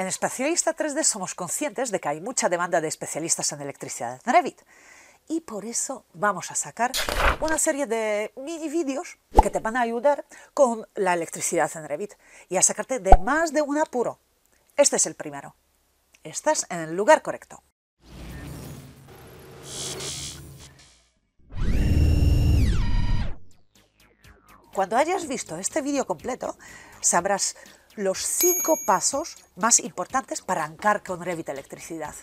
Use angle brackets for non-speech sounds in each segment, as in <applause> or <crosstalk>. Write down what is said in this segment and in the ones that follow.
En Especialista 3D somos conscientes de que hay mucha demanda de especialistas en electricidad en Revit y por eso vamos a sacar una serie de mini vídeos que te van a ayudar con la electricidad en Revit y a sacarte de más de un apuro. Este es el primero. Estás en el lugar correcto. Cuando hayas visto este vídeo completo, sabrás los cinco pasos más importantes para arrancar con Revit Electricidad.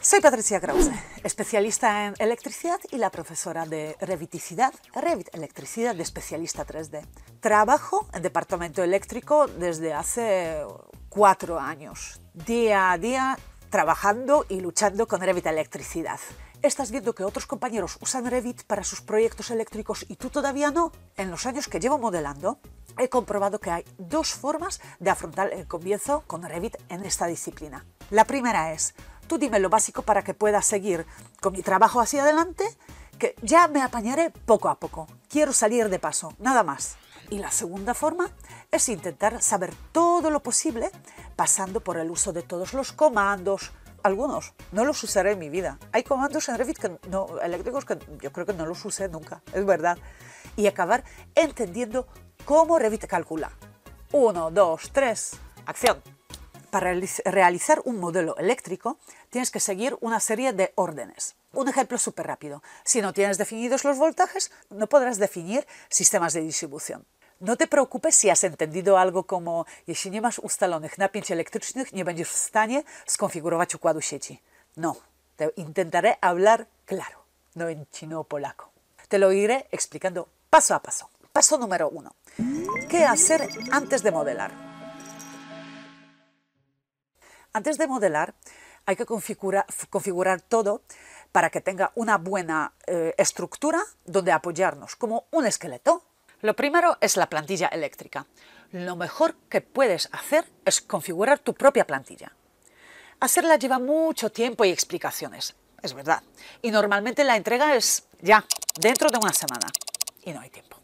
Soy Patricia Krause, especialista en electricidad y la profesora de Reviticidad, Revit Electricidad de especialista 3D. Trabajo en departamento eléctrico desde hace cuatro años, día a día trabajando y luchando con Revit Electricidad. Estás viendo que otros compañeros usan Revit para sus proyectos eléctricos y tú todavía no. En los años que llevo modelando, he comprobado que hay dos formas de afrontar el comienzo con Revit en esta disciplina. La primera es, tú dime lo básico para que pueda seguir con mi trabajo hacia adelante, que ya me apañaré poco a poco. Quiero salir de paso, nada más. Y la segunda forma es intentar saber todo lo posible pasando por el uso de todos los comandos, algunos, no los usaré en mi vida. Hay comandos en Revit que no, eléctricos que yo creo que no los usé nunca, es verdad. Y acabar entendiendo cómo Revit calcula. Uno, dos, tres, acción. Para realizar un modelo eléctrico tienes que seguir una serie de órdenes. Un ejemplo súper rápido. Si no tienes definidos los voltajes, no podrás definir sistemas de distribución. No te preocupes si has entendido algo como jeśli nie masz ustalonych napięć eléctricas, nie będziesz w stanie skonfigurować układu sieci. No, te intentaré hablar claro, no en chino o polaco. Te lo iré explicando paso a paso. Paso número uno. ¿Qué hacer antes de modelar? Antes de modelar hay que configurar todo para que tenga una buena eh, estructura donde apoyarnos, como un esqueleto lo primero es la plantilla eléctrica. Lo mejor que puedes hacer es configurar tu propia plantilla. Hacerla lleva mucho tiempo y explicaciones, es verdad. Y normalmente la entrega es ya, dentro de una semana. Y no hay tiempo.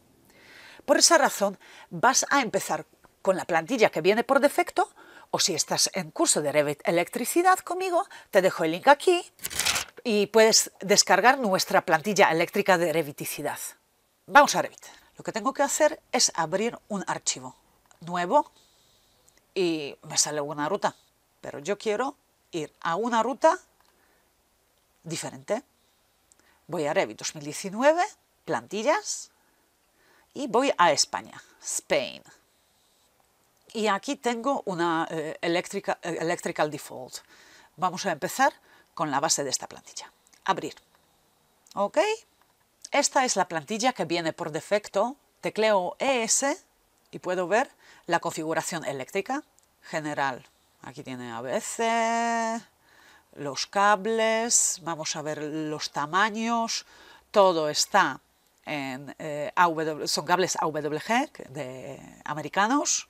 Por esa razón, vas a empezar con la plantilla que viene por defecto, o si estás en curso de Revit Electricidad conmigo, te dejo el link aquí y puedes descargar nuestra plantilla eléctrica de Reviticidad. Vamos a Revit. Lo que tengo que hacer es abrir un archivo nuevo y me sale una ruta. Pero yo quiero ir a una ruta diferente. Voy a Revit 2019, plantillas, y voy a España, Spain. Y aquí tengo una eh, eh, Electrical Default. Vamos a empezar con la base de esta plantilla. Abrir. ¿Ok? Esta es la plantilla que viene por defecto. Tecleo ES y puedo ver la configuración eléctrica general. Aquí tiene ABC, los cables, vamos a ver los tamaños, todo está en eh, son cables AWG de americanos.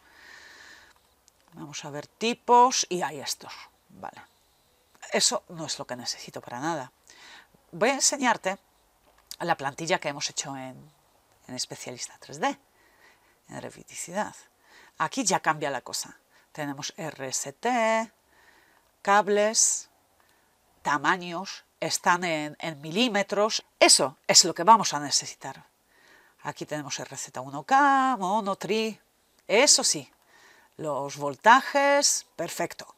Vamos a ver tipos y hay estos. Vale. Eso no es lo que necesito para nada. Voy a enseñarte la plantilla que hemos hecho en, especialista 3D, en reviticidad. Aquí ya cambia la cosa. Tenemos RST, cables, tamaños, están en, en milímetros. Eso es lo que vamos a necesitar. Aquí tenemos RZ1K, mono, tri. Eso sí, los voltajes, perfecto.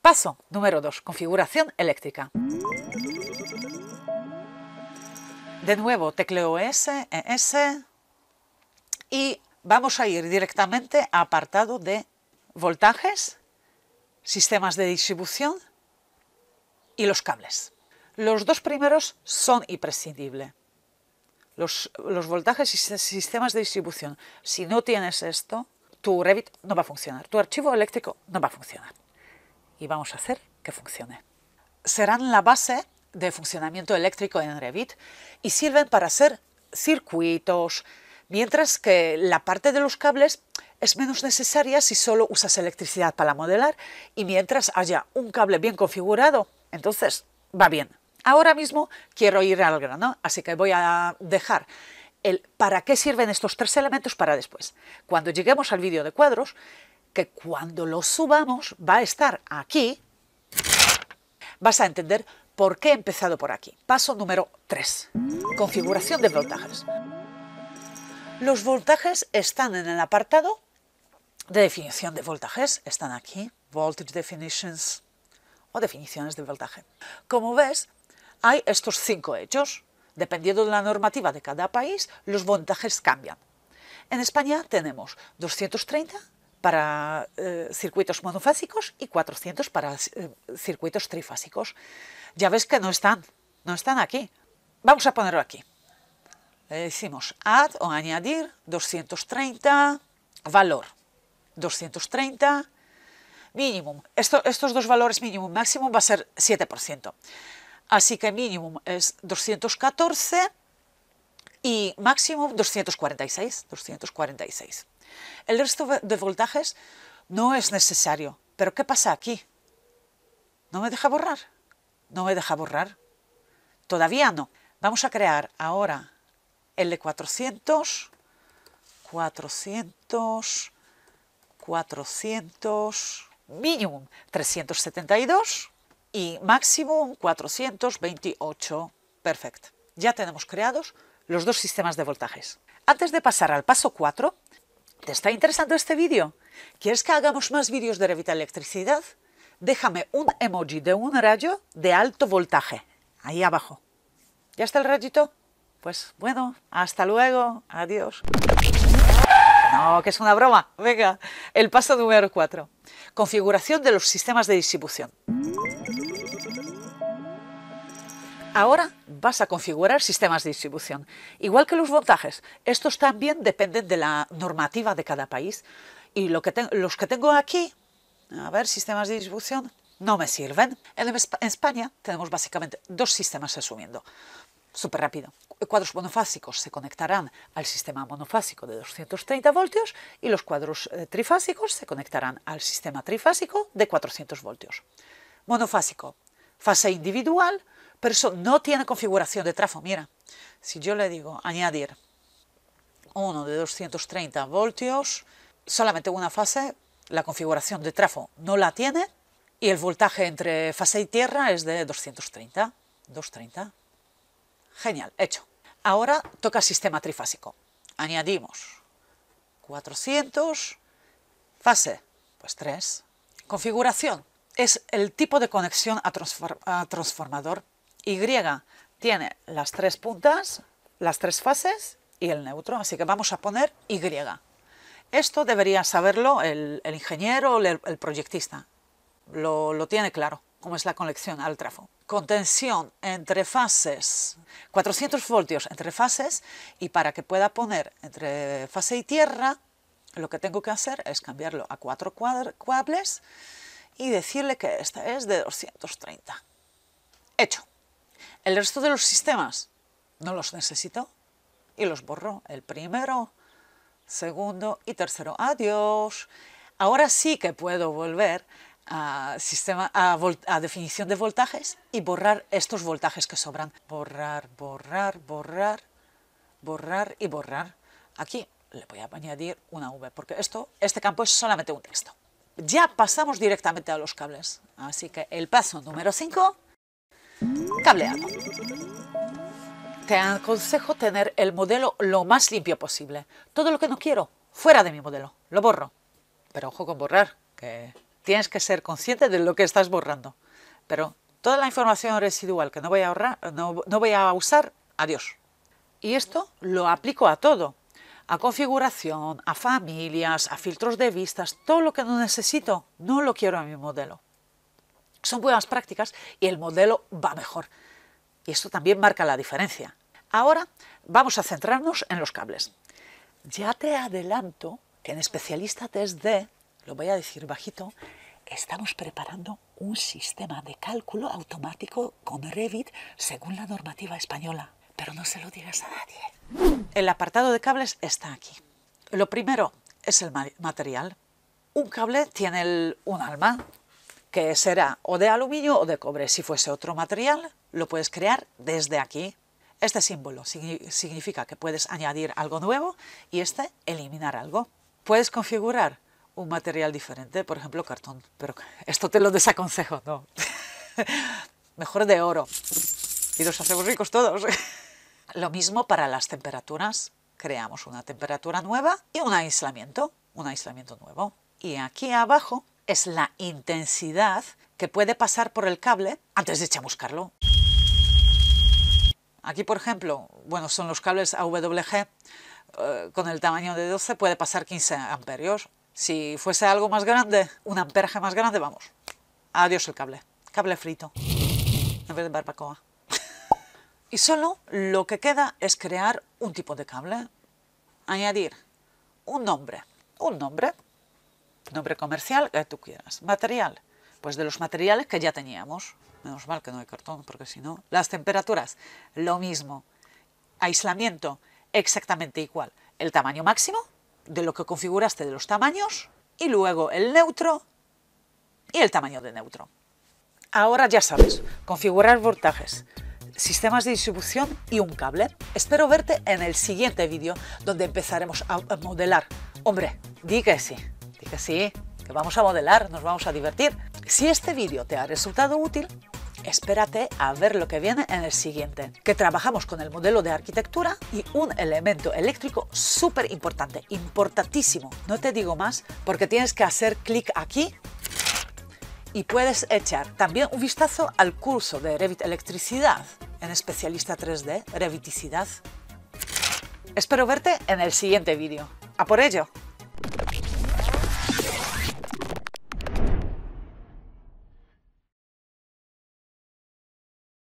Paso número 2, configuración eléctrica. De nuevo, tecleo S, ES y vamos a ir directamente a apartado de voltajes, sistemas de distribución y los cables. Los dos primeros son imprescindibles. Los, los, voltajes y sistemas de distribución. Si no tienes esto, tu Revit no va a funcionar, tu archivo eléctrico no va a funcionar. Y vamos a hacer que funcione. Serán la base de funcionamiento eléctrico en Revit y sirven para hacer circuitos, mientras que la parte de los cables es menos necesaria si solo usas electricidad para modelar y mientras haya un cable bien configurado, entonces va bien. Ahora mismo quiero ir al grano, así que voy a dejar el para qué sirven estos tres elementos para después. Cuando lleguemos al vídeo de cuadros, que cuando lo subamos va a estar aquí, vas a entender ¿Por qué he empezado por aquí? Paso número 3. Configuración de voltajes. Los voltajes están en el apartado de definición de voltajes. Están aquí, voltage definitions o definiciones de voltaje. Como ves, hay estos cinco hechos. Dependiendo de la normativa de cada país, los voltajes cambian. En España tenemos 230, para eh, circuitos monofásicos y 400 para eh, circuitos trifásicos. Ya ves que no están, no están aquí. Vamos a ponerlo aquí. Le decimos add o añadir 230 valor. 230 mínimo. estos dos valores mínimo máximo va a ser 7%. Así que mínimo es 214 y máximo 246, 246. El resto de voltajes no es necesario. Pero ¿qué pasa aquí? ¿No me deja borrar? ¿No me deja borrar? Todavía no. Vamos a crear ahora L400, 400, 400, mínimo 372 y máximo 428. Perfecto. Ya tenemos creados los dos sistemas de voltajes. Antes de pasar al paso 4, ¿te está interesando este vídeo? ¿Quieres que hagamos más vídeos de Electricidad? Déjame un emoji de un rayo de alto voltaje, ahí abajo. ¿Ya está el rayito? Pues bueno, hasta luego, adiós. No, que es una broma. Venga, el paso número 4. Configuración de los sistemas de distribución. Ahora vas a configurar sistemas de distribución. Igual que los voltajes, estos también dependen de la normativa de cada país. Y lo los que tengo aquí, a ver, sistemas de distribución, no me sirven. En España tenemos básicamente dos sistemas asumiendo, Súper rápido. Cuadros monofásicos se conectarán al sistema monofásico de 230 voltios y los cuadros eh, trifásicos se conectarán al sistema trifásico de 400 voltios. Monofásico, fase individual, pero eso no tiene configuración de trafo. Mira, si yo le digo añadir uno de 230 voltios, solamente una fase, la configuración de trafo no la tiene y el voltaje entre fase y tierra es de 230. 230. Genial, hecho. Ahora toca sistema trifásico. Añadimos 400, fase, pues 3. Configuración, es el tipo de conexión a, transformador y tiene las tres puntas, las tres fases y el neutro, así que vamos a poner Y. Esto debería saberlo el, ingeniero o el, proyectista. Lo, tiene claro, cómo es la conexión al trafo. Contención entre fases, 400 voltios entre fases, y para que pueda poner entre fase y tierra, lo que tengo que hacer es cambiarlo a cuatro cuables y decirle que esta es de 230. Hecho. El resto de los sistemas no los necesito y los borro. El primero, segundo y tercero. Adiós. Ahora sí que puedo volver a, sistema, a, definición de voltajes y borrar estos voltajes que sobran. Borrar, borrar, borrar, borrar y borrar. Aquí le voy a añadir una V, porque esto, este campo es solamente un texto. Ya pasamos directamente a los cables. Así que el paso número 5 Cableado. Te aconsejo tener el modelo lo más limpio posible. Todo lo que no quiero, fuera de mi modelo, lo borro. Pero ojo con borrar, que tienes que ser consciente de lo que estás borrando. Pero toda la información residual que no voy a, ahorrar, no, voy a usar, adiós. Y esto lo aplico a todo, a configuración, a familias, a filtros de vistas, todo lo que no necesito, no lo quiero a mi modelo son buenas prácticas y el modelo va mejor. Y esto también marca la diferencia. Ahora vamos a centrarnos en los cables. Ya te adelanto que en especialista desde, lo voy a decir bajito, estamos preparando un sistema de cálculo automático con Revit según la normativa española. Pero no se lo digas a nadie. El apartado de cables está aquí. Lo primero es el material. Un cable tiene un alma, que será o de aluminio o de cobre. Si fuese otro material, lo puedes crear desde aquí. Este símbolo significa que puedes añadir algo nuevo y este eliminar algo. Puedes configurar un material diferente, por ejemplo cartón, pero esto te lo desaconsejo, no. <laughs> Mejor de oro. Y los hacemos ricos todos. <laughs> lo mismo para las temperaturas. Creamos una temperatura nueva y un aislamiento, un aislamiento nuevo. Y aquí abajo es la intensidad que puede pasar por el cable antes de echar buscarlo. Aquí, por ejemplo, bueno, son los cables AWG, eh, con el tamaño de 12 puede pasar 15 amperios. Si fuese algo más grande, un amperaje más grande, vamos. Adiós el cable. Cable frito. En vez de barbacoa. <laughs> y solo lo que queda es crear un tipo de cable. Añadir un nombre. Un nombre Nombre comercial, que tú quieras. Material, pues de los materiales que ya teníamos. Menos mal que no hay cartón, porque si no... Las temperaturas, lo mismo. Aislamiento, exactamente igual. El tamaño máximo, de lo que configuraste de los tamaños, y luego el neutro y el tamaño de neutro. Ahora ya sabes, configurar voltajes, sistemas de distribución y un cable. Espero verte en el siguiente vídeo donde empezaremos a modelar. Hombre, di que sí sí, que vamos a modelar, nos vamos a divertir. Si este vídeo te ha resultado útil, espérate a ver lo que viene en el siguiente, que trabajamos con el modelo de arquitectura y un elemento eléctrico súper importante, importantísimo. No te digo más porque tienes que hacer clic aquí y puedes echar también un vistazo al curso de Revit Electricidad en especialista 3D, Reviticidad. Espero verte en el siguiente vídeo. ¡A por ello!